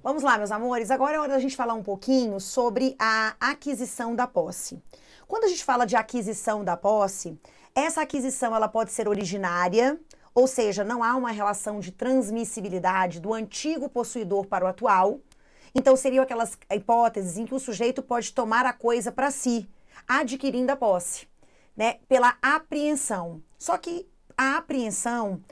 Vamos lá, meus amores. Agora é hora da gente falar um pouquinho sobre a aquisição da posse. Quando a gente fala de aquisição da posse, essa aquisição ela pode ser originária, ou seja, não há uma relação de transmissibilidade do antigo possuidor para o atual. Então seriam aquelas hipóteses em que o sujeito pode tomar a coisa para si, adquirindo a posse, né, pela apreensão. Só que a apreensão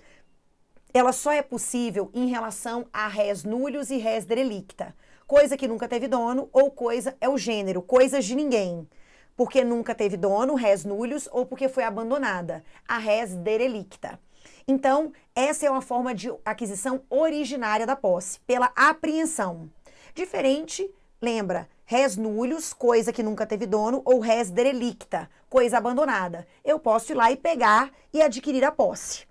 ela só é possível em relação a res nullius e res delicta, coisa que nunca teve dono ou coisa é o gênero, coisas de ninguém, porque nunca teve dono, res nullius ou porque foi abandonada, a res derelicta. Então, essa é uma forma de aquisição originária da posse, pela apreensão. Diferente, lembra, res nullius, coisa que nunca teve dono, ou res derelicta, coisa abandonada. Eu posso ir lá e pegar e adquirir a posse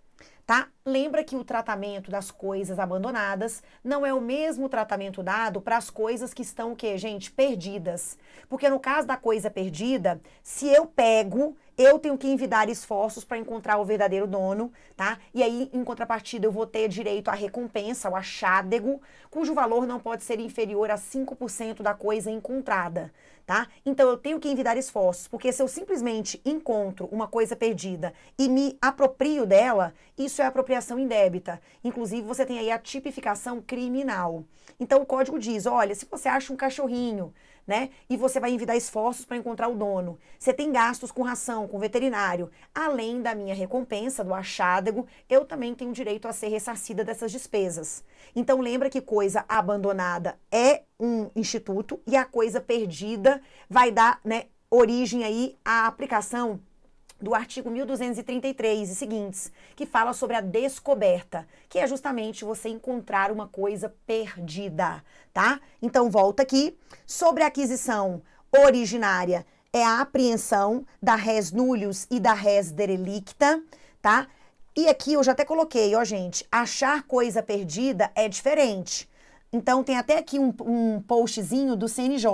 tá? Lembra que o tratamento das coisas abandonadas não é o mesmo tratamento dado para as coisas que estão o quê, gente? Perdidas. Porque no caso da coisa perdida, se eu pego, eu tenho que envidar esforços para encontrar o verdadeiro dono, tá? E aí, em contrapartida, eu vou ter direito à recompensa, ao achádego, cujo valor não pode ser inferior a 5% da coisa encontrada tá? Então eu tenho que envidar esforços, porque se eu simplesmente encontro uma coisa perdida e me aproprio dela, isso é apropriação indébita. Inclusive, você tem aí a tipificação criminal. Então o código diz: olha, se você acha um cachorrinho né? E você vai envidar esforços para encontrar o dono. Você tem gastos com ração, com veterinário. Além da minha recompensa, do achádego, eu também tenho direito a ser ressarcida dessas despesas. Então lembra que coisa abandonada é um instituto e a coisa perdida vai dar, né, origem aí à aplicação do artigo 1233 e seguintes, que fala sobre a descoberta, que é justamente você encontrar uma coisa perdida, tá? Então volta aqui sobre a aquisição originária é a apreensão da res nullius e da res derelicta, tá? E aqui eu já até coloquei, ó, gente, achar coisa perdida é diferente. Então tem até aqui um, um postzinho do CNJ.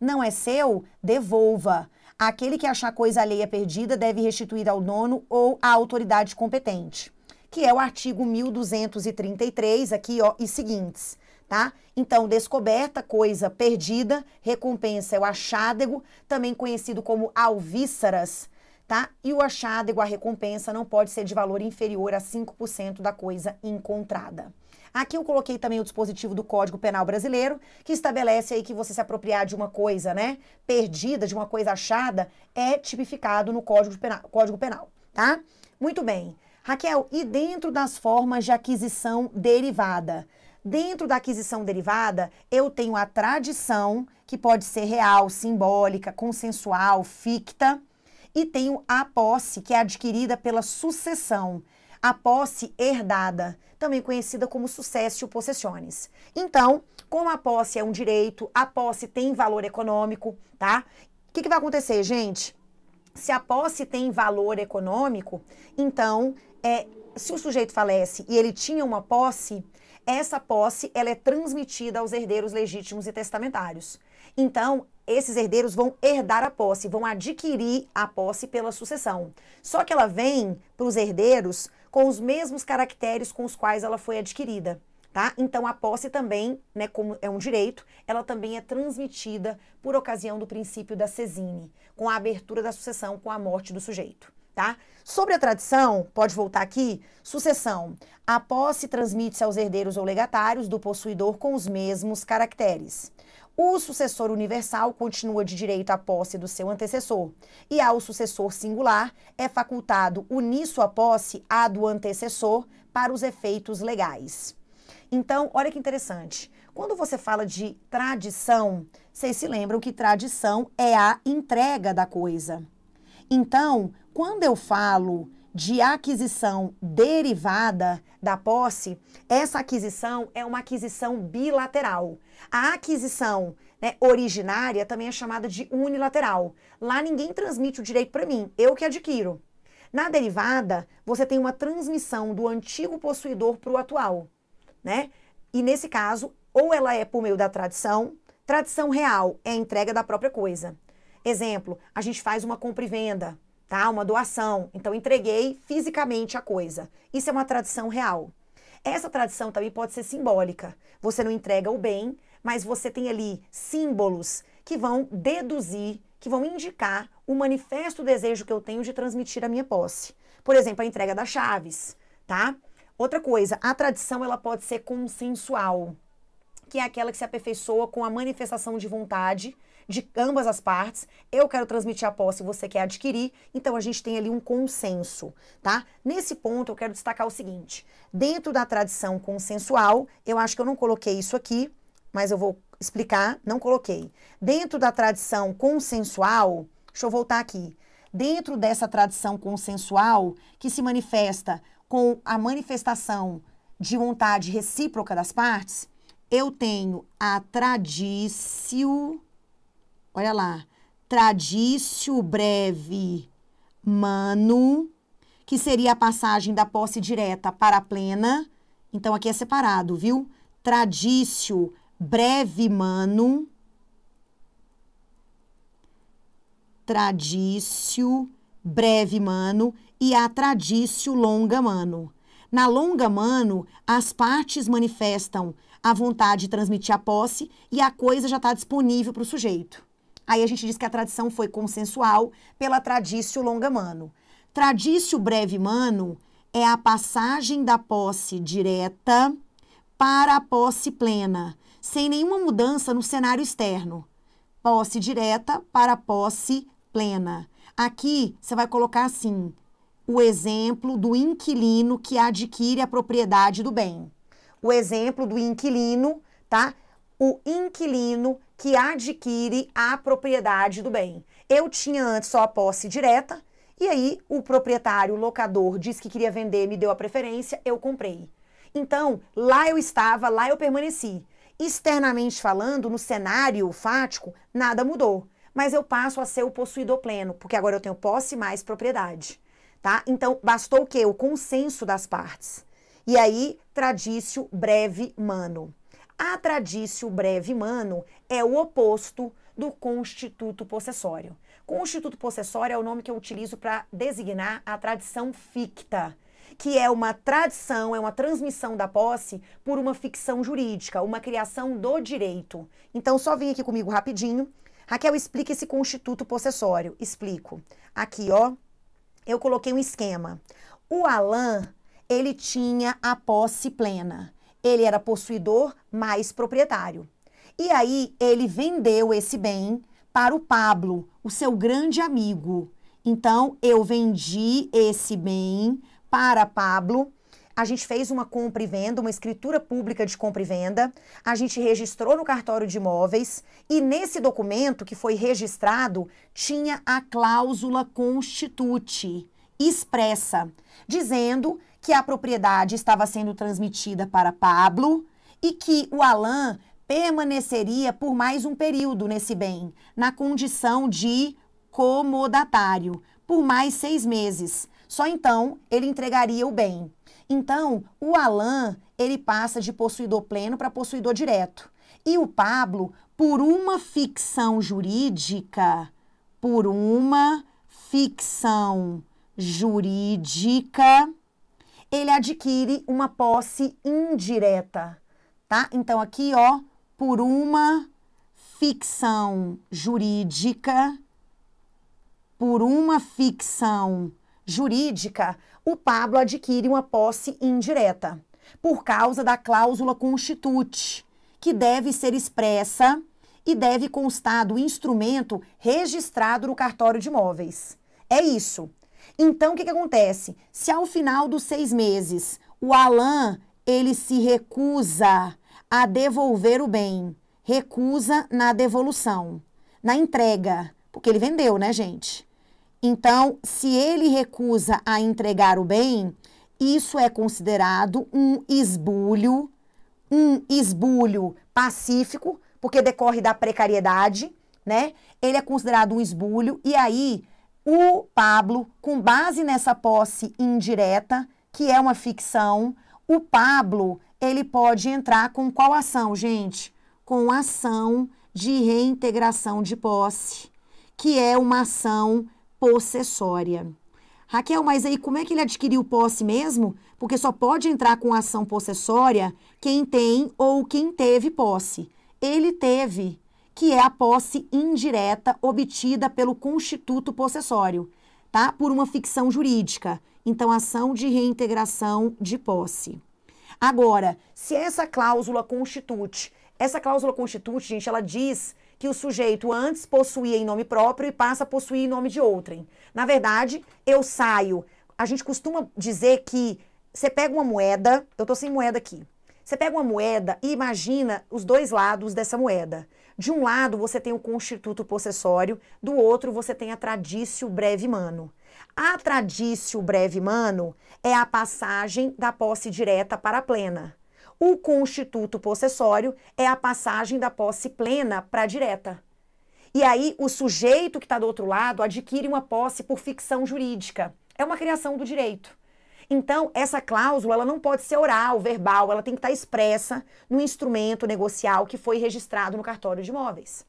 Não é seu? Devolva. Aquele que achar coisa alheia perdida deve restituir ao dono ou à autoridade competente, que é o artigo 1233 aqui, ó, e seguintes, tá? Então, descoberta coisa perdida, recompensa é o achádego, também conhecido como alvíceras, tá? E o achádego, a recompensa, não pode ser de valor inferior a 5% da coisa encontrada. Aqui eu coloquei também o dispositivo do Código Penal Brasileiro, que estabelece aí que você se apropriar de uma coisa, né, perdida, de uma coisa achada, é tipificado no Código Penal, Código Penal tá? Muito bem. Raquel, e dentro das formas de aquisição derivada? Dentro da aquisição derivada, eu tenho a tradição, que pode ser real, simbólica, consensual, ficta, e tenho a posse, que é adquirida pela sucessão, a posse herdada também conhecida como sucessio possessiones. Então, como a posse é um direito, a posse tem valor econômico, tá? O que, que vai acontecer, gente? Se a posse tem valor econômico, então, é, se o sujeito falece e ele tinha uma posse, essa posse ela é transmitida aos herdeiros legítimos e testamentários. Então, esses herdeiros vão herdar a posse, vão adquirir a posse pela sucessão. Só que ela vem para os herdeiros com os mesmos caracteres com os quais ela foi adquirida. Tá? Então a posse também, né, como é um direito, ela também é transmitida por ocasião do princípio da cesine, com a abertura da sucessão com a morte do sujeito, tá? Sobre a tradição, pode voltar aqui, sucessão. A posse transmite-se aos herdeiros ou legatários do possuidor com os mesmos caracteres. O sucessor universal continua de direito à posse do seu antecessor, e ao sucessor singular é facultado unir sua posse à do antecessor para os efeitos legais. Então, olha que interessante. Quando você fala de tradição, vocês se lembram que tradição é a entrega da coisa. Então, quando eu falo de aquisição derivada da posse, essa aquisição é uma aquisição bilateral. A aquisição né, originária também é chamada de unilateral. Lá ninguém transmite o direito para mim, eu que adquiro. Na derivada, você tem uma transmissão do antigo possuidor para o atual, né? E nesse caso, ou ela é por meio da tradição, tradição real é a entrega da própria coisa. Exemplo, a gente faz uma compra e venda, tá? Uma doação. Então entreguei fisicamente a coisa. Isso é uma tradição real. Essa tradição também pode ser simbólica. Você não entrega o bem, mas você tem ali símbolos que vão deduzir, que vão indicar o manifesto desejo que eu tenho de transmitir a minha posse. Por exemplo, a entrega das chaves, tá? Outra coisa, a tradição ela pode ser consensual, que é aquela que se aperfeiçoa com a manifestação de vontade de ambas as partes. Eu quero transmitir a posse, você quer adquirir. Então a gente tem ali um consenso, tá? Nesse ponto eu quero destacar o seguinte: dentro da tradição consensual, eu acho que eu não coloquei isso aqui, mas eu vou explicar, não coloquei. Dentro da tradição consensual, deixa eu voltar aqui. Dentro dessa tradição consensual que se manifesta com a manifestação de vontade recíproca das partes, eu tenho a tradicio Olha lá. Tradício breve mano, que seria a passagem da posse direta para a plena. Então, aqui é separado, viu? Tradício breve mano. Tradício breve mano e a tradício longa mano. Na longa mano, as partes manifestam a vontade de transmitir a posse e a coisa já está disponível para o sujeito. Aí a gente diz que a tradição foi consensual pela tradício longa mano. tradício breve mano é a passagem da posse direta para a posse plena, sem nenhuma mudança no cenário externo. Posse direta para posse plena. Aqui você vai colocar assim: o exemplo do inquilino que adquire a propriedade do bem. O exemplo do inquilino, tá? O inquilino que adquire a propriedade do bem. Eu tinha antes só a posse direta, e aí o proprietário, o locador, disse que queria vender, me deu a preferência, eu comprei. Então, lá eu estava, lá eu permaneci. Externamente falando, no cenário fático, nada mudou. Mas eu passo a ser o possuidor pleno, porque agora eu tenho posse mais propriedade. Tá? Então, bastou o quê? O consenso das partes. E aí, tradício breve mano. A tradício breve mano é o oposto do constituto possessório. Constituto possessório é o nome que eu utilizo para designar a tradição ficta, que é uma tradição, é uma transmissão da posse por uma ficção jurídica, uma criação do direito. Então, só vem aqui comigo rapidinho. Raquel, explica esse constituto possessório. Explico. Aqui, ó, eu coloquei um esquema. O Alain, ele tinha a posse plena ele era possuidor mais proprietário. E aí ele vendeu esse bem para o Pablo, o seu grande amigo. Então eu vendi esse bem para Pablo. A gente fez uma compra e venda, uma escritura pública de compra e venda. A gente registrou no cartório de imóveis e nesse documento que foi registrado tinha a cláusula constitute expressa, dizendo que a propriedade estava sendo transmitida para Pablo e que o Alain permaneceria por mais um período nesse bem, na condição de comodatário, por mais seis meses. Só então ele entregaria o bem. Então, o Alain, ele passa de possuidor pleno para possuidor direto. E o Pablo, por uma ficção jurídica, por uma ficção jurídica, ele adquire uma posse indireta, tá? Então, aqui, ó, por uma ficção jurídica, por uma ficção jurídica, o Pablo adquire uma posse indireta, por causa da cláusula constitute, que deve ser expressa e deve constar do instrumento registrado no cartório de imóveis. É isso. Então, o que, que acontece? Se ao final dos seis meses o Alain ele se recusa a devolver o bem, recusa na devolução, na entrega, porque ele vendeu, né, gente? Então, se ele recusa a entregar o bem, isso é considerado um esbulho, um esbulho pacífico, porque decorre da precariedade, né? Ele é considerado um esbulho e aí o Pablo, com base nessa posse indireta, que é uma ficção, o Pablo, ele pode entrar com qual ação, gente? Com ação de reintegração de posse, que é uma ação possessória. Raquel, mas aí como é que ele adquiriu posse mesmo? Porque só pode entrar com ação possessória quem tem ou quem teve posse. Ele teve que é a posse indireta obtida pelo constituto possessório, tá? Por uma ficção jurídica. Então, ação de reintegração de posse. Agora, se essa cláusula constitute, essa cláusula constitute, gente, ela diz que o sujeito antes possuía em nome próprio e passa a possuir em nome de outrem. Na verdade, eu saio. A gente costuma dizer que você pega uma moeda, eu tô sem moeda aqui. Você pega uma moeda e imagina os dois lados dessa moeda. De um lado você tem o constituto possessório, do outro você tem a tradício breve mano. A tradício breve mano é a passagem da posse direta para a plena. O constituto possessório é a passagem da posse plena para a direta. E aí o sujeito que está do outro lado adquire uma posse por ficção jurídica. É uma criação do direito. Então, essa cláusula ela não pode ser oral, verbal, ela tem que estar expressa no instrumento negocial que foi registrado no cartório de imóveis.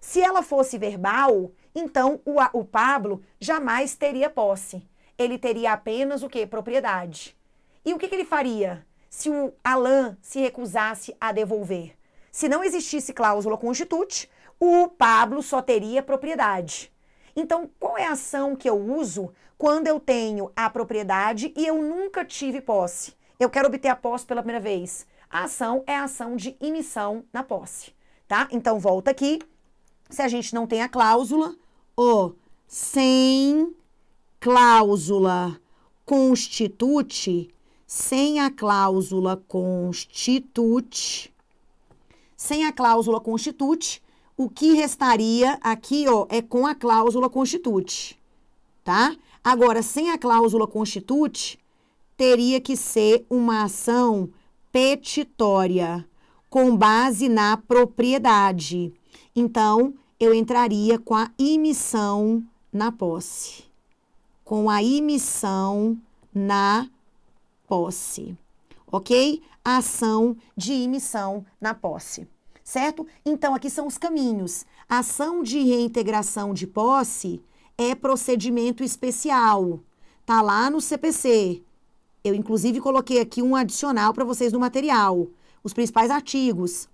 Se ela fosse verbal, então o, o Pablo jamais teria posse. Ele teria apenas o que? Propriedade. E o que, que ele faria se o Alain se recusasse a devolver? Se não existisse cláusula constitute, o Pablo só teria propriedade. Então, qual é a ação que eu uso quando eu tenho a propriedade e eu nunca tive posse? Eu quero obter a posse pela primeira vez. A ação é a ação de emissão na posse, tá? Então, volta aqui. Se a gente não tem a cláusula, o sem cláusula constitute, sem a cláusula constitute, sem a cláusula constitute, o que restaria aqui, ó, é com a cláusula constitute, tá? Agora, sem a cláusula constitute, teria que ser uma ação petitória, com base na propriedade. Então, eu entraria com a emissão na posse. Com a emissão na posse. Ok? ação de emissão na posse certo? Então, aqui são os caminhos. ação de reintegração de posse é procedimento especial. Tá lá no CPC. Eu, inclusive, coloquei aqui um adicional para vocês no material. Os principais artigos.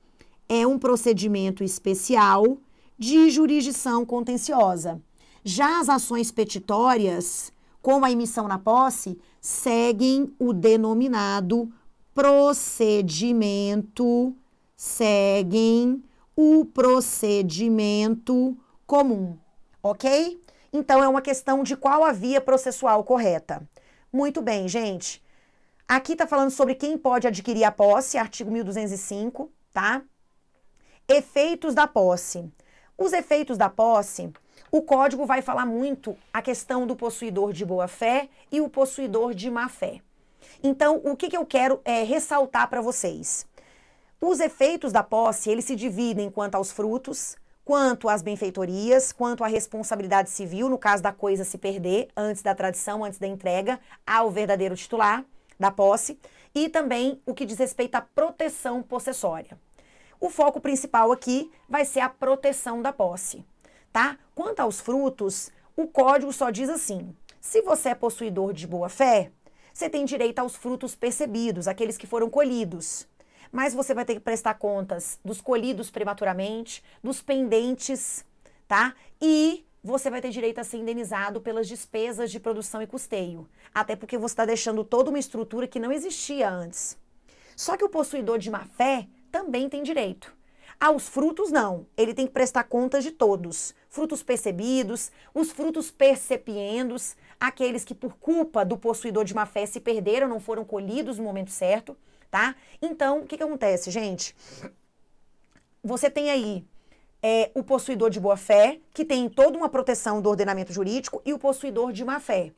É um procedimento especial de jurisdição contenciosa. Já as ações petitórias, como a emissão na posse, seguem o denominado procedimento seguem o procedimento comum, ok? Então é uma questão de qual a via processual correta. Muito bem, gente. Aqui está falando sobre quem pode adquirir a posse, artigo 1205, tá? Efeitos da posse. Os efeitos da posse, o código vai falar muito a questão do possuidor de boa-fé e o possuidor de má-fé. Então, o que, que eu quero é, ressaltar para vocês? Os efeitos da posse, eles se dividem quanto aos frutos, quanto às benfeitorias, quanto à responsabilidade civil, no caso da coisa se perder antes da tradição, antes da entrega ao verdadeiro titular da posse, e também o que diz respeito à proteção possessória. O foco principal aqui vai ser a proteção da posse, tá? Quanto aos frutos, o código só diz assim: se você é possuidor de boa fé, você tem direito aos frutos percebidos, aqueles que foram colhidos mas você vai ter que prestar contas dos colhidos prematuramente, dos pendentes, tá? E você vai ter direito a ser indenizado pelas despesas de produção e custeio, até porque você está deixando toda uma estrutura que não existia antes. Só que o possuidor de má fé também tem direito. Aos ah, frutos, não. Ele tem que prestar contas de todos. Frutos percebidos, os frutos percepiendos, aqueles que por culpa do possuidor de má fé se perderam, não foram colhidos no momento certo tá? Então, o que, que acontece, gente? Você tem aí é, o possuidor de boa-fé, que tem toda uma proteção do ordenamento jurídico, e o possuidor de má-fé.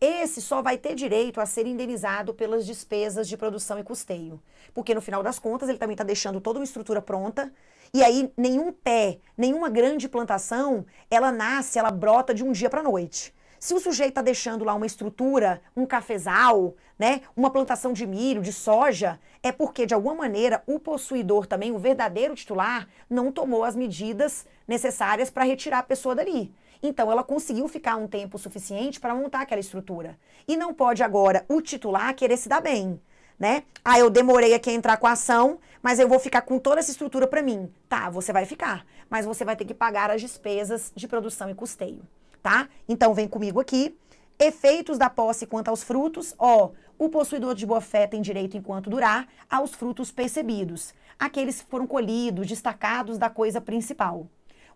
Esse só vai ter direito a ser indenizado pelas despesas de produção e custeio. Porque no final das contas ele também está deixando toda uma estrutura pronta. E aí nenhum pé, nenhuma grande plantação, ela nasce, ela brota de um dia para a noite. Se o sujeito está deixando lá uma estrutura, um cafezal, né, uma plantação de milho, de soja, é porque, de alguma maneira, o possuidor também, o verdadeiro titular, não tomou as medidas necessárias para retirar a pessoa dali. Então, ela conseguiu ficar um tempo suficiente para montar aquela estrutura. E não pode agora o titular querer se dar bem. Né? Ah, eu demorei aqui a entrar com a ação, mas eu vou ficar com toda essa estrutura para mim. Tá, você vai ficar, mas você vai ter que pagar as despesas de produção e custeio, tá? Então vem comigo aqui. Efeitos da posse quanto aos frutos, ó, o possuidor de boa-fé tem direito, enquanto durar, aos frutos percebidos, aqueles que foram colhidos, destacados da coisa principal.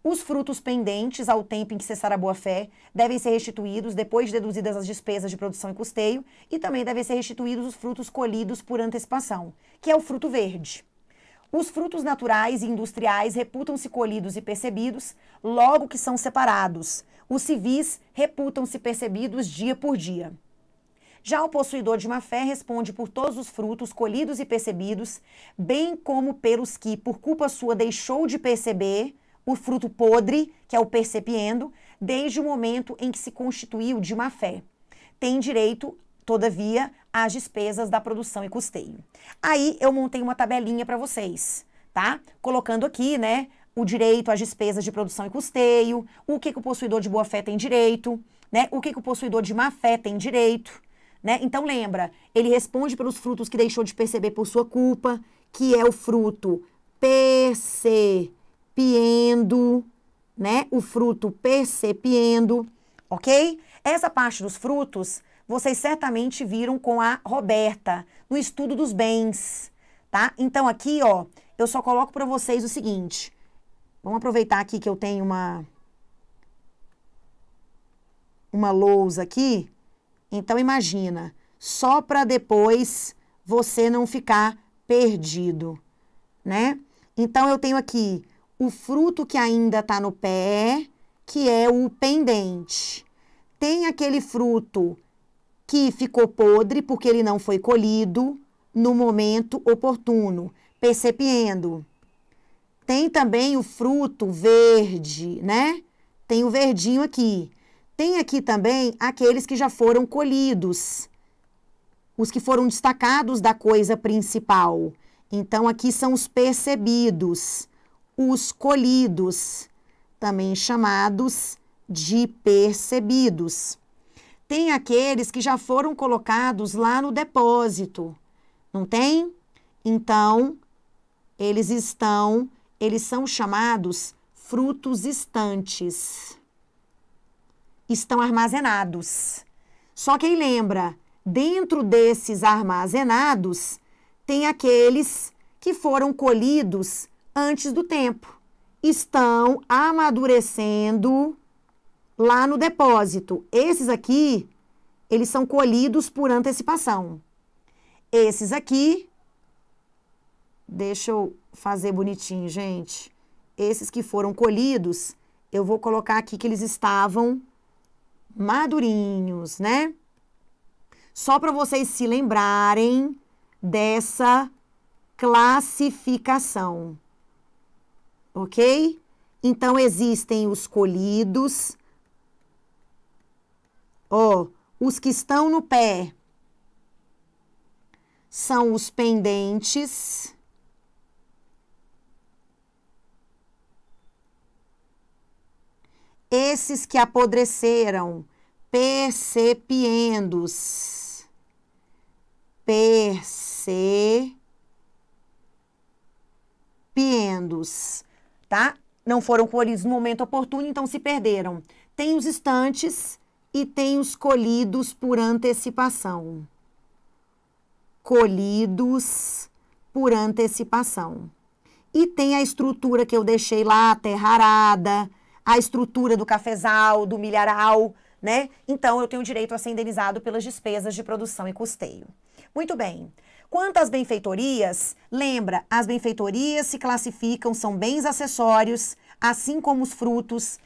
Os frutos pendentes ao tempo em que cessar a boa-fé devem ser restituídos depois de deduzidas as despesas de produção e custeio, e também devem ser restituídos os frutos colhidos por antecipação, que é o fruto verde. Os frutos naturais e industriais reputam-se colhidos e percebidos logo que são separados. Os civis reputam-se percebidos dia por dia. Já o possuidor de má fé responde por todos os frutos colhidos e percebidos, bem como pelos que, por culpa sua, deixou de perceber o fruto podre, que é o percepiendo, desde o momento em que se constituiu de má fé. Tem direito, todavia, às despesas da produção e custeio. Aí eu montei uma tabelinha para vocês, tá? Colocando aqui, né, o direito às despesas de produção e custeio, o que, que o possuidor de boa fé tem direito, né? O que, que o possuidor de má fé tem direito né? Então lembra, ele responde pelos frutos que deixou de perceber por sua culpa, que é o fruto percepiendo, né? O fruto percepiendo, ok? Essa parte dos frutos vocês certamente viram com a Roberta no estudo dos bens, tá? Então aqui, ó, eu só coloco para vocês o seguinte. Vamos aproveitar aqui que eu tenho uma uma lousa aqui então imagina, só para depois você não ficar perdido, né? Então eu tenho aqui o fruto que ainda está no pé, que é o pendente. Tem aquele fruto que ficou podre porque ele não foi colhido no momento oportuno, percebendo. Tem também o fruto verde, né? Tem o verdinho aqui, tem aqui também aqueles que já foram colhidos, os que foram destacados da coisa principal. Então, aqui são os percebidos, os colhidos, também chamados de percebidos. Tem aqueles que já foram colocados lá no depósito, não tem? Então, eles estão, eles são chamados frutos estantes estão armazenados. Só quem lembra, dentro desses armazenados, tem aqueles que foram colhidos antes do tempo. Estão amadurecendo lá no depósito. Esses aqui, eles são colhidos por antecipação. Esses aqui, deixa eu fazer bonitinho, gente. Esses que foram colhidos, eu vou colocar aqui que eles estavam madurinhos, né? Só para vocês se lembrarem dessa classificação. Ok? Então, existem os colhidos, ó, os que estão no pé são os pendentes, esses que apodreceram, percepiendos, percepiendos, tá? Não foram colhidos no momento oportuno, então se perderam. Tem os estantes e tem os colhidos por antecipação. Colhidos por antecipação. E tem a estrutura que eu deixei lá, terra arada, a estrutura do cafezal, do milharal, né? Então eu tenho direito a ser indenizado pelas despesas de produção e custeio. Muito bem. Quanto às benfeitorias, lembra, as benfeitorias se classificam, são bens acessórios, assim como os frutos.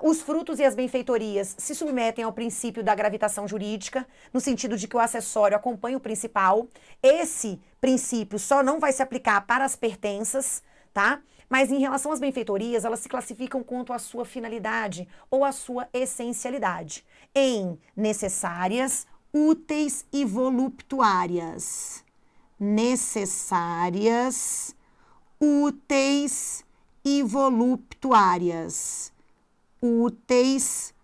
Os frutos e as benfeitorias se submetem ao princípio da gravitação jurídica, no sentido de que o acessório acompanha o principal. Esse princípio só não vai se aplicar para as pertenças, tá? Mas em relação às benfeitorias, elas se classificam quanto à sua finalidade ou à sua essencialidade, em necessárias, úteis e voluptuárias. Necessárias, úteis e voluptuárias. Úteis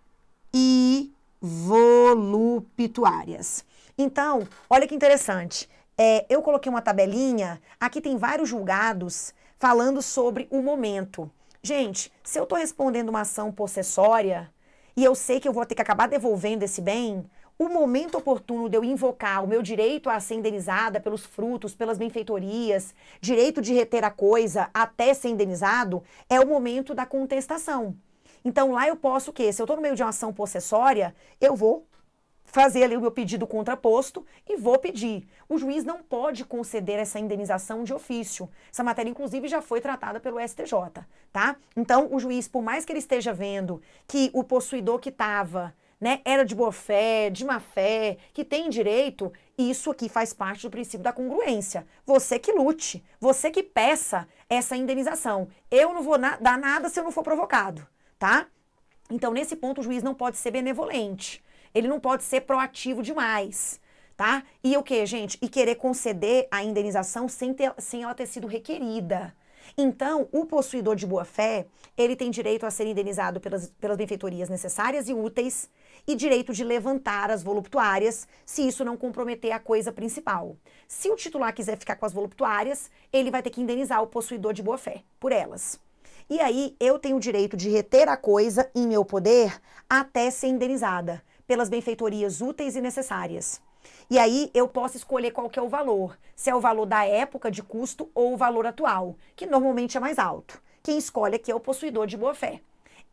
e voluptuárias. Então, olha que interessante. É, eu coloquei uma tabelinha, aqui tem vários julgados falando sobre o momento. Gente, se eu estou respondendo uma ação possessória e eu sei que eu vou ter que acabar devolvendo esse bem, o momento oportuno de eu invocar o meu direito a ser indenizada pelos frutos, pelas benfeitorias, direito de reter a coisa até ser indenizado, é o momento da contestação. Então lá eu posso o quê? Se eu estou no meio de uma ação possessória, eu vou fazer ali o meu pedido contraposto e vou pedir. O juiz não pode conceder essa indenização de ofício. Essa matéria, inclusive, já foi tratada pelo STJ, tá? Então, o juiz, por mais que ele esteja vendo que o possuidor que estava, né, era de boa fé, de má fé, que tem direito, isso aqui faz parte do princípio da congruência. Você que lute, você que peça essa indenização. Eu não vou na dar nada se eu não for provocado, tá? Então, nesse ponto, o juiz não pode ser benevolente. Ele não pode ser proativo demais, tá? E o que, gente? E querer conceder a indenização sem, ter, sem ela ter sido requerida. Então, o possuidor de boa-fé, ele tem direito a ser indenizado pelas, pelas benfeitorias necessárias e úteis e direito de levantar as voluptuárias, se isso não comprometer a coisa principal. Se o titular quiser ficar com as voluptuárias, ele vai ter que indenizar o possuidor de boa-fé por elas. E aí, eu tenho o direito de reter a coisa em meu poder até ser indenizada pelas benfeitorias úteis e necessárias. E aí eu posso escolher qual que é o valor, se é o valor da época de custo ou o valor atual, que normalmente é mais alto. Quem escolhe aqui é o possuidor de boa-fé.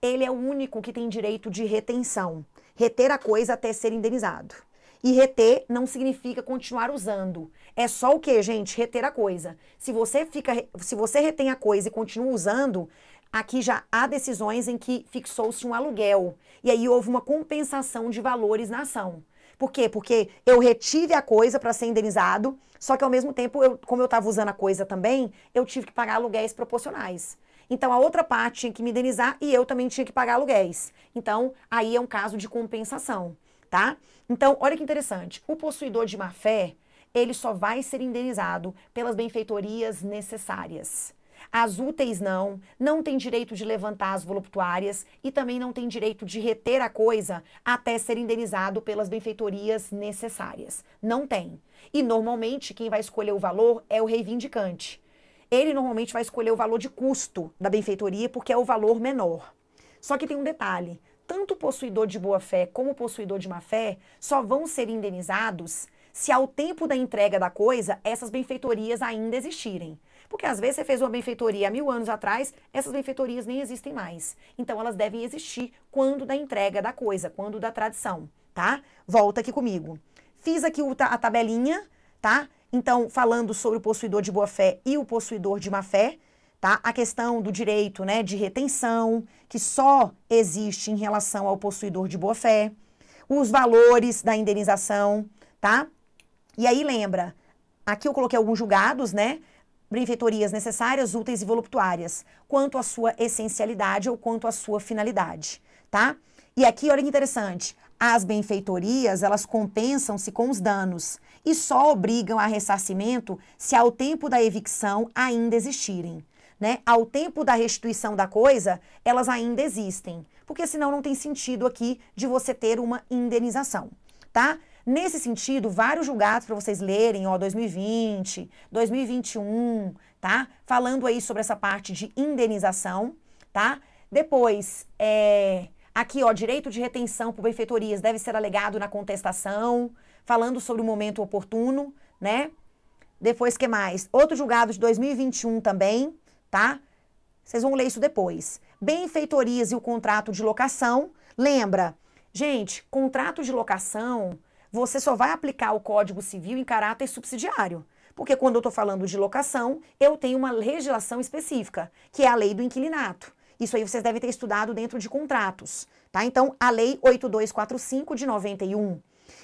Ele é o único que tem direito de retenção, reter a coisa até ser indenizado. E reter não significa continuar usando. É só o que, gente? Reter a coisa. Se você fica, se você retém a coisa e continua usando, Aqui já há decisões em que fixou-se um aluguel e aí houve uma compensação de valores na ação. Por quê? Porque eu retive a coisa para ser indenizado, só que ao mesmo tempo, eu, como eu estava usando a coisa também, eu tive que pagar aluguéis proporcionais. Então a outra parte tinha que me indenizar e eu também tinha que pagar aluguéis. Então aí é um caso de compensação, tá? Então olha que interessante. O possuidor de má fé, ele só vai ser indenizado pelas benfeitorias necessárias. As úteis não, não tem direito de levantar as voluptuárias e também não tem direito de reter a coisa até ser indenizado pelas benfeitorias necessárias. Não tem. E normalmente quem vai escolher o valor é o reivindicante. Ele normalmente vai escolher o valor de custo da benfeitoria porque é o valor menor. Só que tem um detalhe: tanto o possuidor de boa-fé como o possuidor de má-fé só vão ser indenizados se ao tempo da entrega da coisa essas benfeitorias ainda existirem. Porque às vezes você fez uma benfeitoria há mil anos atrás, essas benfeitorias nem existem mais. Então elas devem existir quando da entrega da coisa, quando da tradição, tá? Volta aqui comigo. Fiz aqui a tabelinha, tá? Então, falando sobre o possuidor de boa-fé e o possuidor de má-fé, tá? A questão do direito, né, de retenção, que só existe em relação ao possuidor de boa-fé, os valores da indenização, tá? E aí lembra, aqui eu coloquei alguns julgados, né? benfeitorias necessárias, úteis e voluptuárias, quanto à sua essencialidade ou quanto à sua finalidade, tá? E aqui, olha que interessante, as benfeitorias, elas compensam-se com os danos e só obrigam a ressarcimento se ao tempo da evicção ainda existirem. Né? Ao tempo da restituição da coisa, elas ainda existem, porque senão não tem sentido aqui de você ter uma indenização, tá? Nesse sentido, vários julgados para vocês lerem, ó, 2020, 2021, tá? Falando aí sobre essa parte de indenização, tá? Depois, é, aqui, ó, direito de retenção por benfeitorias deve ser alegado na contestação, falando sobre o momento oportuno, né? Depois, que mais? Outro julgado de 2021 também, tá? Vocês vão ler isso depois. Benfeitorias e o contrato de locação. Lembra, gente, contrato de locação você só vai aplicar o Código Civil em caráter subsidiário. Porque quando eu estou falando de locação, eu tenho uma legislação específica, que é a lei do inquilinato. Isso aí vocês devem ter estudado dentro de contratos, tá? Então, a lei 8245 de 91.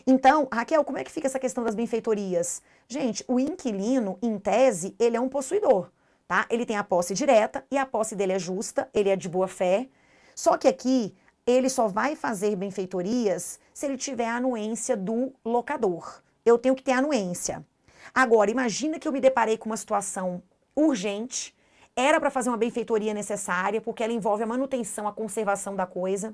Então, Raquel, como é que fica essa questão das benfeitorias? Gente, o inquilino, em tese, ele é um possuidor, tá? Ele tem a posse direta e a posse dele é justa, ele é de boa fé. Só que aqui, ele só vai fazer benfeitorias se ele tiver a anuência do locador. Eu tenho que ter anuência. Agora, imagina que eu me deparei com uma situação urgente, era para fazer uma benfeitoria necessária, porque ela envolve a manutenção, a conservação da coisa.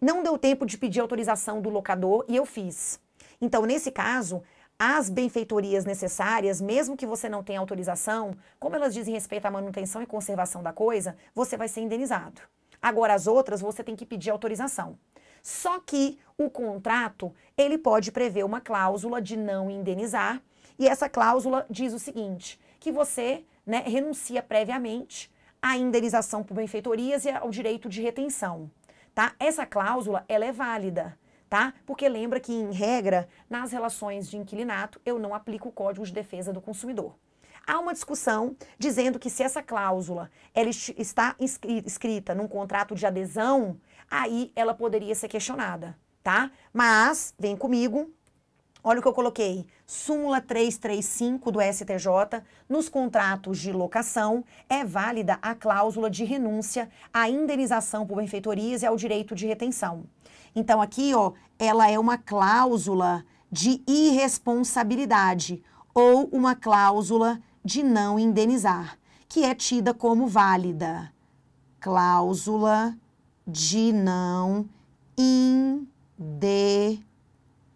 Não deu tempo de pedir autorização do locador e eu fiz. Então, nesse caso, as benfeitorias necessárias, mesmo que você não tenha autorização, como elas dizem respeito à manutenção e conservação da coisa, você vai ser indenizado. Agora, as outras, você tem que pedir autorização. Só que o contrato, ele pode prever uma cláusula de não indenizar, e essa cláusula diz o seguinte, que você né, renuncia previamente à indenização por benfeitorias e ao direito de retenção, tá? Essa cláusula, ela é válida, tá? Porque lembra que, em regra, nas relações de inquilinato, eu não aplico o Código de Defesa do Consumidor. Há uma discussão dizendo que se essa cláusula ela está escrita num contrato de adesão, aí ela poderia ser questionada, tá? Mas, vem comigo, olha o que eu coloquei. Súmula 335 do STJ, nos contratos de locação, é válida a cláusula de renúncia à indenização por benfeitorias e ao direito de retenção. Então, aqui, ó, ela é uma cláusula de irresponsabilidade ou uma cláusula de não indenizar, que é tida como válida. Cláusula de não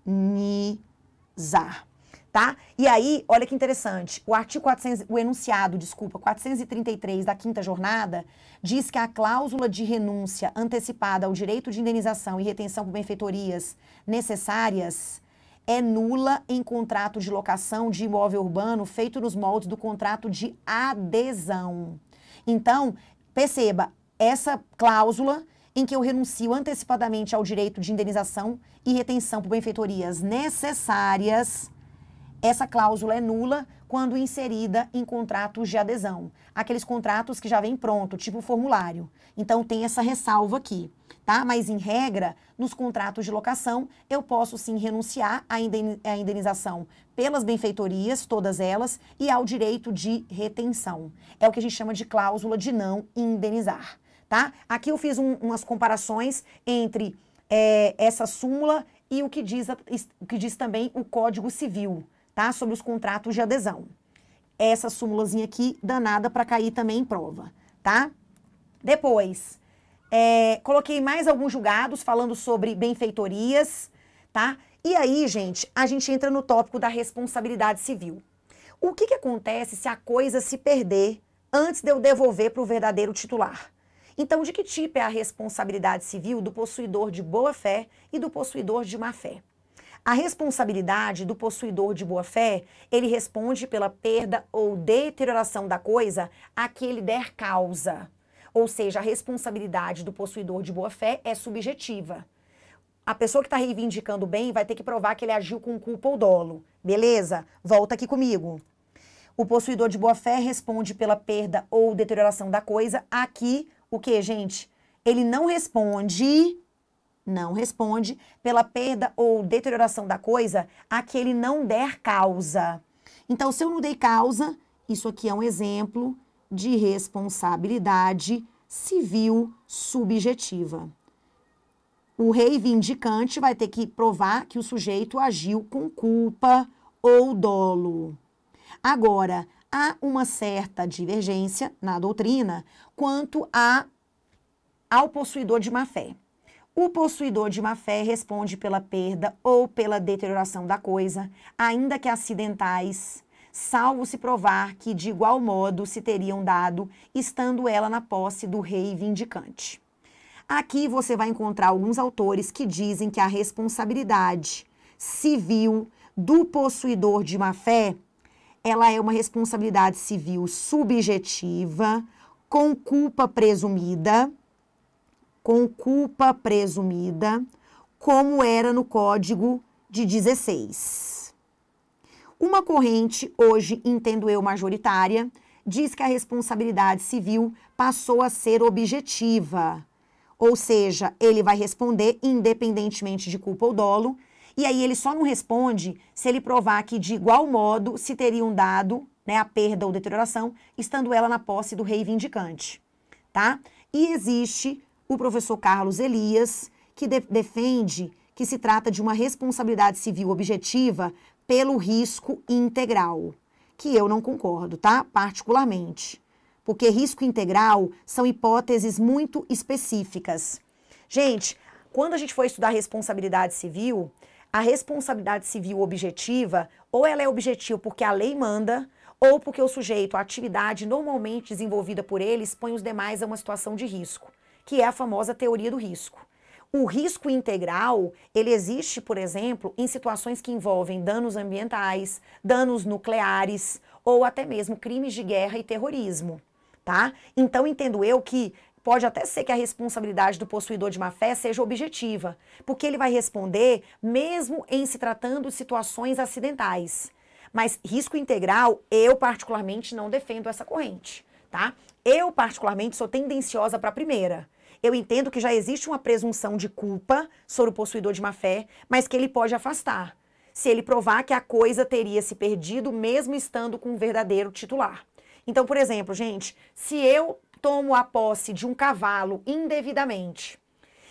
indenizar. Tá? E aí, olha que interessante, o artigo 400, o enunciado, desculpa, 433 da quinta jornada, diz que a cláusula de renúncia antecipada ao direito de indenização e retenção por benfeitorias necessárias é nula em contrato de locação de imóvel urbano feito nos moldes do contrato de adesão. Então, perceba, essa cláusula em que eu renuncio antecipadamente ao direito de indenização e retenção por benfeitorias necessárias, essa cláusula é nula quando inserida em contratos de adesão. Aqueles contratos que já vem pronto, tipo formulário. Então tem essa ressalva aqui, tá? Mas em regra, nos contratos de locação, eu posso sim renunciar à indenização pelas benfeitorias, todas elas, e ao direito de retenção. É o que a gente chama de cláusula de não indenizar tá? Aqui eu fiz um, umas comparações entre é, essa súmula e o que, diz, o que diz também o Código Civil, tá? Sobre os contratos de adesão. Essa súmulazinha aqui, danada para cair também em prova, tá? Depois, é, coloquei mais alguns julgados falando sobre benfeitorias, tá? E aí, gente, a gente entra no tópico da responsabilidade civil. O que, que acontece se a coisa se perder antes de eu devolver para o verdadeiro titular? Então, de que tipo é a responsabilidade civil do possuidor de boa-fé e do possuidor de má-fé? A responsabilidade do possuidor de boa-fé, ele responde pela perda ou deterioração da coisa a que ele der causa. Ou seja, a responsabilidade do possuidor de boa-fé é subjetiva. A pessoa que está reivindicando bem vai ter que provar que ele agiu com culpa ou dolo. Beleza? Volta aqui comigo. O possuidor de boa-fé responde pela perda ou deterioração da coisa a que o que, gente? Ele não responde, não responde pela perda ou deterioração da coisa a que ele não der causa. Então, se eu não dei causa, isso aqui é um exemplo de responsabilidade civil subjetiva. O reivindicante vai ter que provar que o sujeito agiu com culpa ou dolo. Agora, há uma certa divergência na doutrina quanto a, ao possuidor de má-fé. O possuidor de má-fé responde pela perda ou pela deterioração da coisa, ainda que acidentais, salvo se provar que de igual modo se teriam dado, estando ela na posse do rei vindicante Aqui você vai encontrar alguns autores que dizem que a responsabilidade civil do possuidor de má-fé ela é uma responsabilidade civil subjetiva, com culpa presumida, com culpa presumida, como era no Código de 16. Uma corrente, hoje entendo eu majoritária, diz que a responsabilidade civil passou a ser objetiva, ou seja, ele vai responder independentemente de culpa ou dolo e aí ele só não responde se ele provar que, de igual modo, se teriam dado né, a perda ou deterioração, estando ela na posse do reivindicante. Tá? E existe o professor Carlos Elias, que de defende que se trata de uma responsabilidade civil objetiva pelo risco integral, que eu não concordo, tá? Particularmente. Porque risco integral são hipóteses muito específicas. Gente, quando a gente for estudar responsabilidade civil, a responsabilidade civil objetiva, ou ela é objetiva porque a lei manda, ou porque o sujeito, a atividade normalmente desenvolvida por ele, expõe os demais a uma situação de risco, que é a famosa teoria do risco. O risco integral, ele existe, por exemplo, em situações que envolvem danos ambientais, danos nucleares ou até mesmo crimes de guerra e terrorismo, tá? Então entendo eu que Pode até ser que a responsabilidade do possuidor de má-fé seja objetiva, porque ele vai responder mesmo em se tratando de situações acidentais. Mas risco integral, eu particularmente não defendo essa corrente, tá? Eu particularmente sou tendenciosa para a primeira. Eu entendo que já existe uma presunção de culpa sobre o possuidor de má-fé, mas que ele pode afastar, se ele provar que a coisa teria se perdido mesmo estando com o verdadeiro titular. Então, por exemplo, gente, se eu tomo a posse de um cavalo indevidamente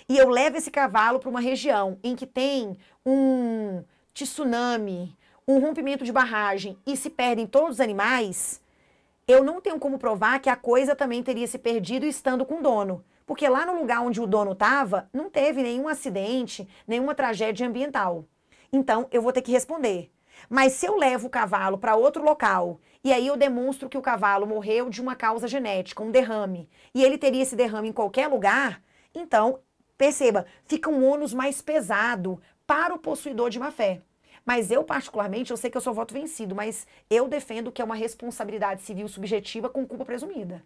e eu levo esse cavalo para uma região em que tem um tsunami, um rompimento de barragem e se perdem todos os animais, eu não tenho como provar que a coisa também teria se perdido estando com o dono. Porque lá no lugar onde o dono estava, não teve nenhum acidente, nenhuma tragédia ambiental. Então, eu vou ter que responder. Mas se eu levo o cavalo para outro local e aí eu demonstro que o cavalo morreu de uma causa genética, um derrame. E ele teria esse derrame em qualquer lugar, então, perceba, fica um ônus mais pesado para o possuidor de má fé. Mas eu, particularmente, eu sei que eu sou voto vencido, mas eu defendo que é uma responsabilidade civil subjetiva com culpa presumida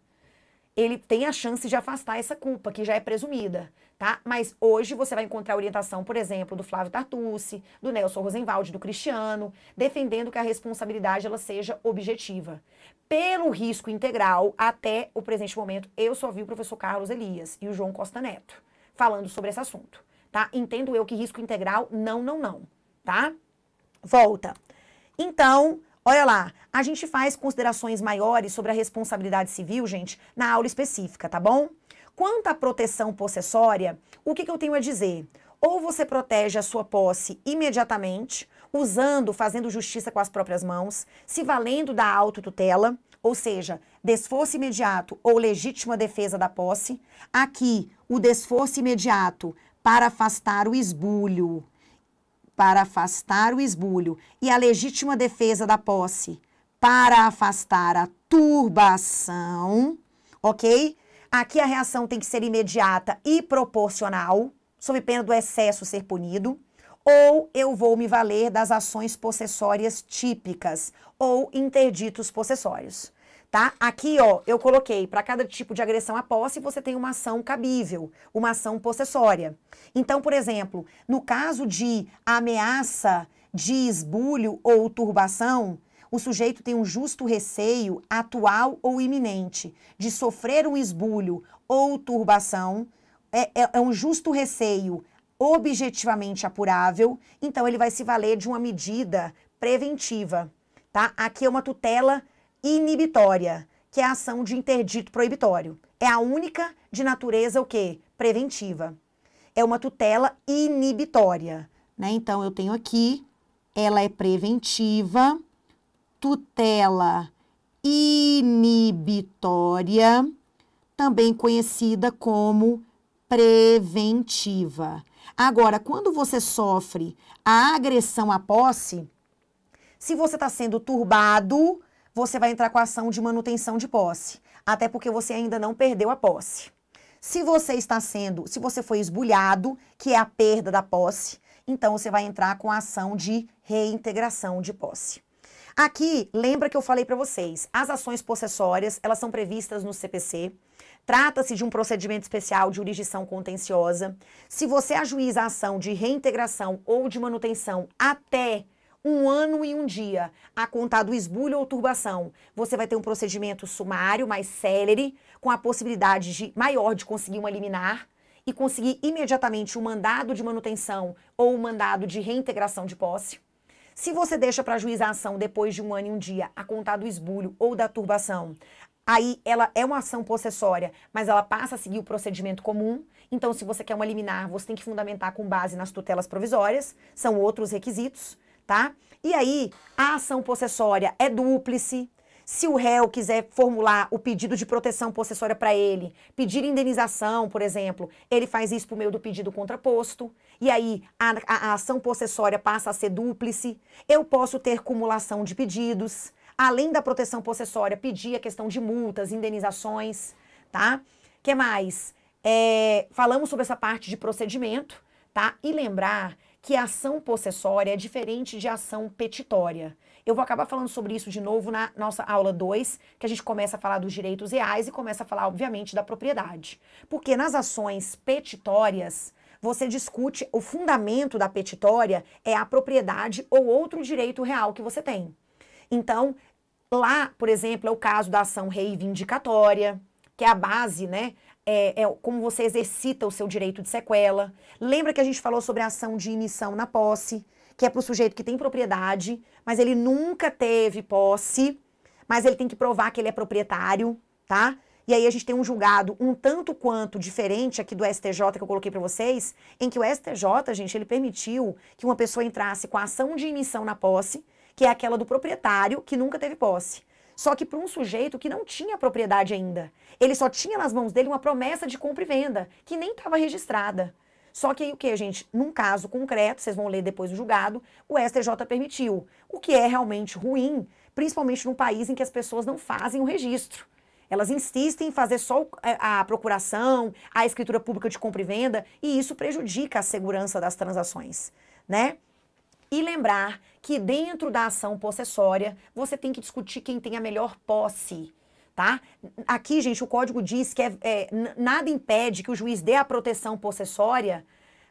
ele tem a chance de afastar essa culpa, que já é presumida, tá? Mas hoje você vai encontrar orientação, por exemplo, do Flávio Tartucci, do Nelson Rosenwald, do Cristiano, defendendo que a responsabilidade ela seja objetiva. Pelo risco integral, até o presente momento, eu só vi o professor Carlos Elias e o João Costa Neto falando sobre esse assunto, tá? Entendo eu que risco integral, não, não, não, tá? Volta. Então, Olha lá, a gente faz considerações maiores sobre a responsabilidade civil, gente, na aula específica, tá bom? Quanto à proteção possessória, o que, que eu tenho a dizer? Ou você protege a sua posse imediatamente, usando, fazendo justiça com as próprias mãos, se valendo da autotutela, ou seja, desforço imediato ou legítima defesa da posse. Aqui, o desforço imediato para afastar o esbulho para afastar o esbulho e a legítima defesa da posse, para afastar a turbação, ok? Aqui a reação tem que ser imediata e proporcional, sob pena do excesso ser punido, ou eu vou me valer das ações possessórias típicas ou interditos possessórios tá? Aqui, ó, eu coloquei para cada tipo de agressão à posse, você tem uma ação cabível, uma ação possessória. Então, por exemplo, no caso de ameaça, de esbulho ou turbação, o sujeito tem um justo receio atual ou iminente de sofrer um esbulho ou turbação, é, é, é um justo receio objetivamente apurável, então ele vai se valer de uma medida preventiva, tá? Aqui é uma tutela inibitória, que é a ação de interdito proibitório. É a única de natureza o quê? Preventiva. É uma tutela inibitória, né? Então eu tenho aqui, ela é preventiva, tutela inibitória, também conhecida como preventiva. Agora, quando você sofre a agressão à posse, se você está sendo turbado você vai entrar com a ação de manutenção de posse, até porque você ainda não perdeu a posse. Se você está sendo, se você foi esbulhado, que é a perda da posse, então você vai entrar com a ação de reintegração de posse. Aqui, lembra que eu falei para vocês, as ações possessórias, elas são previstas no CPC. Trata-se de um procedimento especial de jurisdição contenciosa. Se você ajuiza a ação de reintegração ou de manutenção até um ano e um dia, a contar do esbulho ou turbação. Você vai ter um procedimento sumário, mais célere, com a possibilidade de, maior de conseguir uma liminar e conseguir imediatamente o um mandado de manutenção ou o um mandado de reintegração de posse. Se você deixa para juíza a ação depois de um ano e um dia, a contar do esbulho ou da turbação, aí ela é uma ação possessória, mas ela passa a seguir o procedimento comum. Então, se você quer uma liminar, você tem que fundamentar com base nas tutelas provisórias, são outros requisitos tá? E aí, a ação possessória é dúplice. Se o réu quiser formular o pedido de proteção possessória para ele, pedir indenização, por exemplo, ele faz isso por meio do pedido contraposto. E aí a, a, a ação possessória passa a ser dúplice. Eu posso ter cumulação de pedidos. Além da proteção possessória, pedir a questão de multas, indenizações, tá? que mais? É, falamos sobre essa parte de procedimento, tá? E lembrar que a ação possessória é diferente de ação petitória. Eu vou acabar falando sobre isso de novo na nossa aula 2, que a gente começa a falar dos direitos reais e começa a falar, obviamente, da propriedade. Porque nas ações petitórias, você discute o fundamento da petitória é a propriedade ou outro direito real que você tem. Então, lá, por exemplo, é o caso da ação reivindicatória, que é a base, né, é, é, como você exercita o seu direito de sequela. Lembra que a gente falou sobre a ação de emissão na posse, que é para o sujeito que tem propriedade, mas ele nunca teve posse, mas ele tem que provar que ele é proprietário, tá? E aí a gente tem um julgado um tanto quanto diferente aqui do STJ que eu coloquei para vocês, em que o STJ, gente, ele permitiu que uma pessoa entrasse com a ação de emissão na posse, que é aquela do proprietário que nunca teve posse. Só que para um sujeito que não tinha propriedade ainda. Ele só tinha nas mãos dele uma promessa de compra e venda, que nem estava registrada. Só que aí o que, gente? Num caso concreto, vocês vão ler depois o julgado, o STJ permitiu. O que é realmente ruim, principalmente num país em que as pessoas não fazem o registro. Elas insistem em fazer só é, a procuração, a escritura pública de compra e venda, e isso prejudica a segurança das transações, né? E lembrar que dentro da ação possessória você tem que discutir quem tem a melhor posse. Tá? Aqui, gente, o código diz que é, é nada impede que o juiz dê a proteção possessória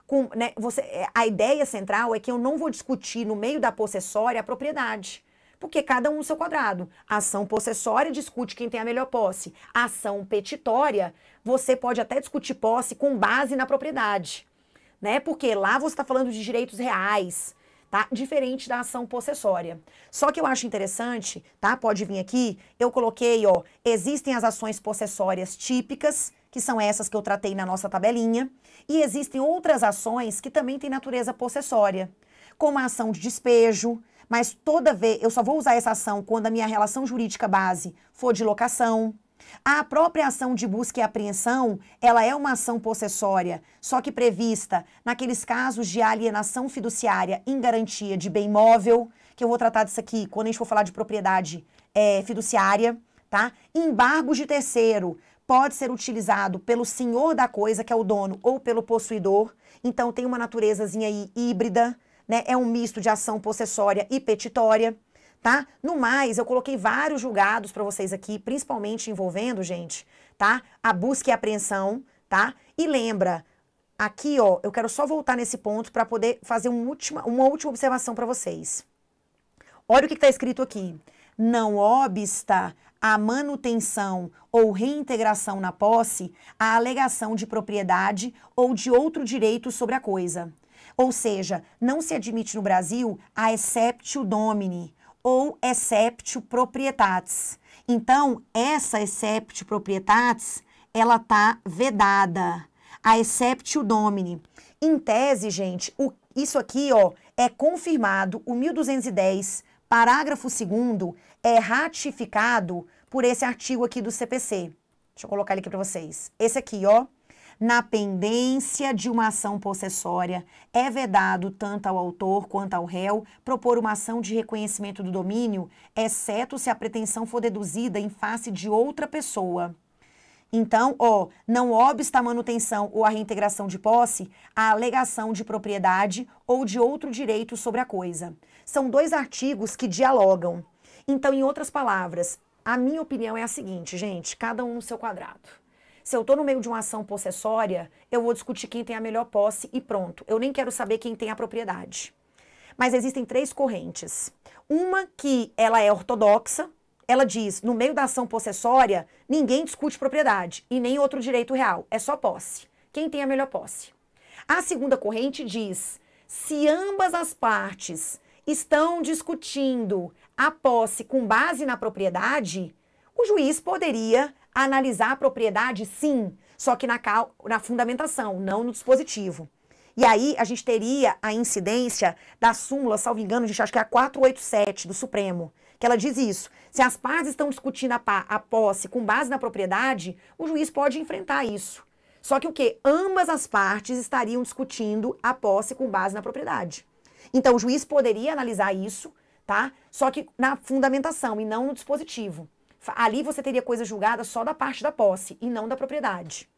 com, né, você, é, a ideia central é que eu não vou discutir no meio da possessória a propriedade, porque cada um no seu quadrado. ação possessória discute quem tem a melhor posse. ação petitória, você pode até discutir posse com base na propriedade, né? Porque lá você está falando de direitos reais, tá? Diferente da ação possessória. Só que eu acho interessante, tá? Pode vir aqui, eu coloquei, ó, existem as ações possessórias típicas, que são essas que eu tratei na nossa tabelinha, e existem outras ações que também têm natureza possessória, como a ação de despejo, mas toda vez eu só vou usar essa ação quando a minha relação jurídica base for de locação, a própria ação de busca e apreensão, ela é uma ação possessória, só que prevista naqueles casos de alienação fiduciária em garantia de bem móvel, que eu vou tratar disso aqui quando a gente for falar de propriedade é, fiduciária, tá? Embargos de terceiro pode ser utilizado pelo senhor da coisa, que é o dono, ou pelo possuidor. Então tem uma naturezazinha aí híbrida, né? É um misto de ação possessória e petitória tá? No mais, eu coloquei vários julgados para vocês aqui, principalmente envolvendo, gente, tá? A busca e a apreensão, tá? E lembra, aqui, ó, eu quero só voltar nesse ponto para poder fazer um última, uma última observação para vocês. Olha o que está escrito aqui. Não obsta a manutenção ou reintegração na posse a alegação de propriedade ou de outro direito sobre a coisa. Ou seja, não se admite no Brasil a exceptio domini, ou exceptio proprietatis. Então, essa exceptio proprietatis, ela tá vedada, a exceptio domini. Em tese, gente, o, isso aqui, ó, é confirmado, o 1210, parágrafo 2 é ratificado por esse artigo aqui do CPC. Deixa eu colocar ele aqui para vocês. Esse aqui, ó, na pendência de uma ação possessória, é vedado tanto ao autor quanto ao réu propor uma ação de reconhecimento do domínio, exceto se a pretensão for deduzida em face de outra pessoa. Então, ó, não obsta a manutenção ou a reintegração de posse a alegação de propriedade ou de outro direito sobre a coisa. São dois artigos que dialogam. Então, em outras palavras, a minha opinião é a seguinte, gente, cada um no seu quadrado. Se eu estou no meio de uma ação possessória, eu vou discutir quem tem a melhor posse e pronto. Eu nem quero saber quem tem a propriedade. Mas existem três correntes. Uma que ela é ortodoxa, ela diz, no meio da ação possessória, ninguém discute propriedade e nem outro direito real, é só posse. Quem tem a melhor posse? A segunda corrente diz, se ambas as partes estão discutindo a posse com base na propriedade, o juiz poderia analisar a propriedade, sim, só que na, na fundamentação, não no dispositivo. E aí a gente teria a incidência da súmula, salvo engano, gente, acho que é a 487 do Supremo, que ela diz isso. Se as partes estão discutindo a, a posse com base na propriedade, o juiz pode enfrentar isso. Só que o que? Ambas as partes estariam discutindo a posse com base na propriedade. Então o juiz poderia analisar isso, tá? Só que na fundamentação e não no dispositivo. Ali você teria coisa julgada só da parte da posse e não da propriedade.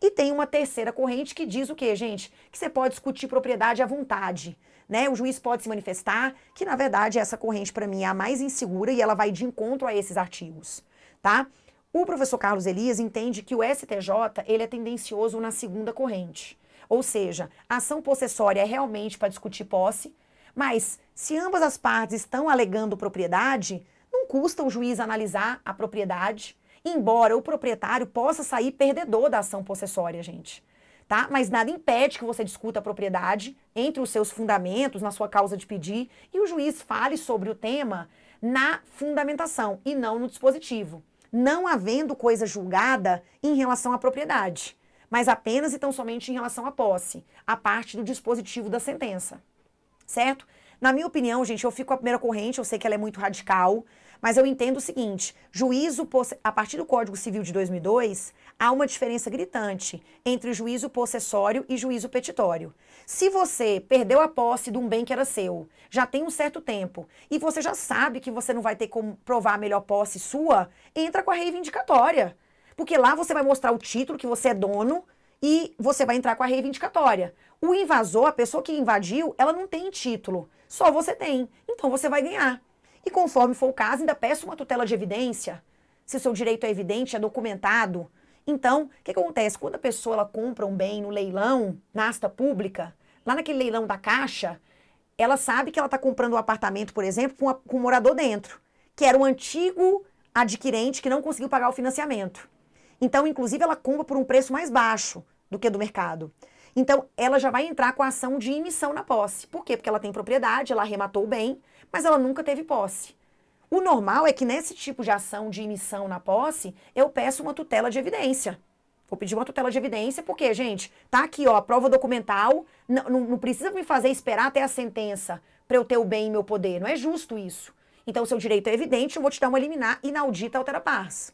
E tem uma terceira corrente que diz o quê, gente? Que você pode discutir propriedade à vontade, né? O juiz pode se manifestar, que na verdade essa corrente para mim é a mais insegura e ela vai de encontro a esses artigos, tá? O professor Carlos Elias entende que o STJ, ele é tendencioso na segunda corrente. Ou seja, a ação possessória é realmente para discutir posse, mas se ambas as partes estão alegando propriedade, custa o juiz analisar a propriedade, embora o proprietário possa sair perdedor da ação possessória, gente. Tá? Mas nada impede que você discuta a propriedade entre os seus fundamentos, na sua causa de pedir, e o juiz fale sobre o tema na fundamentação e não no dispositivo, não havendo coisa julgada em relação à propriedade, mas apenas e tão somente em relação à posse, a parte do dispositivo da sentença. Certo? Na minha opinião, gente, eu fico com a primeira corrente, eu sei que ela é muito radical, mas eu entendo o seguinte: juízo a partir do Código Civil de 2002, há uma diferença gritante entre juízo possessório e juízo petitório. Se você perdeu a posse de um bem que era seu, já tem um certo tempo, e você já sabe que você não vai ter como provar a melhor posse sua, entra com a reivindicatória. Porque lá você vai mostrar o título que você é dono e você vai entrar com a reivindicatória. O invasor, a pessoa que invadiu, ela não tem título, só você tem. Então você vai ganhar. E conforme for o caso, ainda peço uma tutela de evidência, se o seu direito é evidente, é documentado. Então, o que acontece? Quando a pessoa ela compra um bem no leilão, na asta pública, lá naquele leilão da Caixa, ela sabe que ela está comprando um apartamento, por exemplo, com, com um morador dentro, que era um antigo adquirente que não conseguiu pagar o financiamento. Então, inclusive, ela compra por um preço mais baixo do que do mercado. Então, ela já vai entrar com a ação de emissão na posse. Por quê? Porque ela tem propriedade, ela arrematou o bem, mas ela nunca teve posse. O normal é que nesse tipo de ação de emissão na posse, eu peço uma tutela de evidência. Vou pedir uma tutela de evidência, porque, gente, tá aqui, ó, a prova documental, não, não precisa me fazer esperar até a sentença para eu ter o bem em meu poder. Não é justo isso. Então, seu direito é evidente, eu vou te dar uma liminar inaudita altera pars.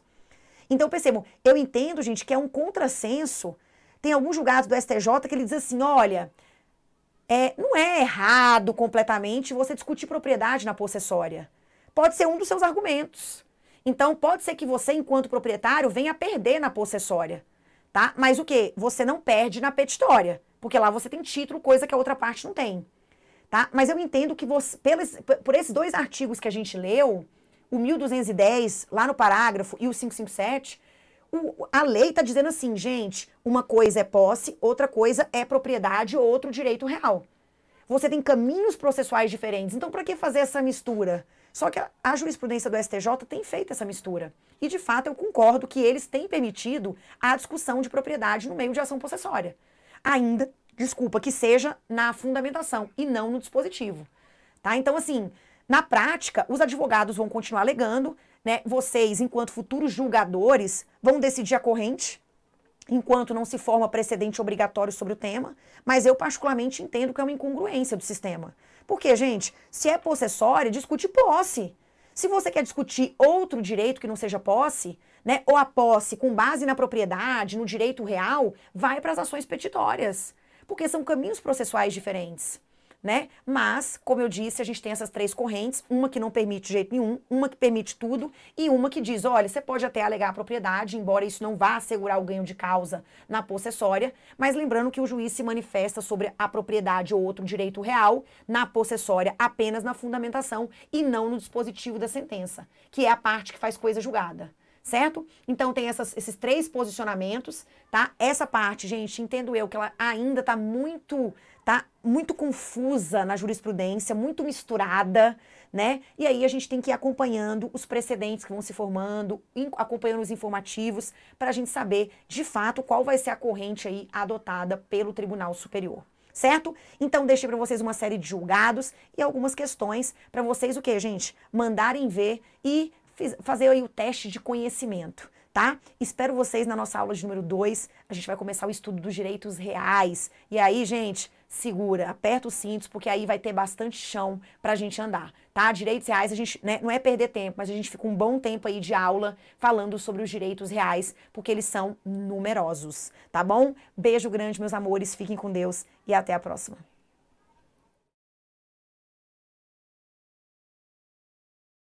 Então, percebam, eu entendo, gente, que é um contrassenso. Tem algum julgado do STJ que ele diz assim, olha, é, não é errado completamente você discutir propriedade na possessória. Pode ser um dos seus argumentos. Então, pode ser que você, enquanto proprietário, venha perder na possessória, tá? Mas o que? Você não perde na petitória, porque lá você tem título, coisa que a outra parte não tem, tá? Mas eu entendo que você, pelos, por esses dois artigos que a gente leu, o 1210, lá no parágrafo, e o 557, o, a lei está dizendo assim, gente, uma coisa é posse, outra coisa é propriedade, outro direito real. Você tem caminhos processuais diferentes. Então, para que fazer essa mistura? Só que a, a jurisprudência do STJ tem feito essa mistura. E, de fato, eu concordo que eles têm permitido a discussão de propriedade no meio de ação possessória. Ainda, desculpa, que seja na fundamentação e não no dispositivo. Tá? Então, assim, na prática, os advogados vão continuar alegando né, vocês, enquanto futuros julgadores, vão decidir a corrente, enquanto não se forma precedente obrigatório sobre o tema, mas eu particularmente entendo que é uma incongruência do sistema. Porque, gente, se é possessória, discute posse. Se você quer discutir outro direito que não seja posse, né, ou a posse com base na propriedade, no direito real, vai para as ações petitórias, porque são caminhos processuais diferentes né? Mas, como eu disse, a gente tem essas três correntes, uma que não permite de jeito nenhum, uma que permite tudo e uma que diz, olha, você pode até alegar a propriedade, embora isso não vá assegurar o ganho de causa na possessória, mas lembrando que o juiz se manifesta sobre a propriedade ou outro direito real na possessória apenas na fundamentação e não no dispositivo da sentença, que é a parte que faz coisa julgada certo? Então tem essas, esses três posicionamentos, tá? Essa parte, gente, entendo eu que ela ainda tá muito tá muito confusa na jurisprudência, muito misturada, né? E aí a gente tem que ir acompanhando os precedentes que vão se formando, acompanhando os informativos, para a gente saber de fato qual vai ser a corrente aí adotada pelo Tribunal Superior. Certo? Então deixei para vocês uma série de julgados e algumas questões para vocês o que, gente? Mandarem ver e fazer aí o teste de conhecimento tá? Espero vocês na nossa aula de número 2. A gente vai começar o estudo dos direitos reais. E aí, gente, segura, aperta os cintos, porque aí vai ter bastante chão pra gente andar, tá? Direitos reais, a gente, né, não é perder tempo, mas a gente fica um bom tempo aí de aula falando sobre os direitos reais, porque eles são numerosos, tá bom? Beijo grande, meus amores, fiquem com Deus e até a próxima.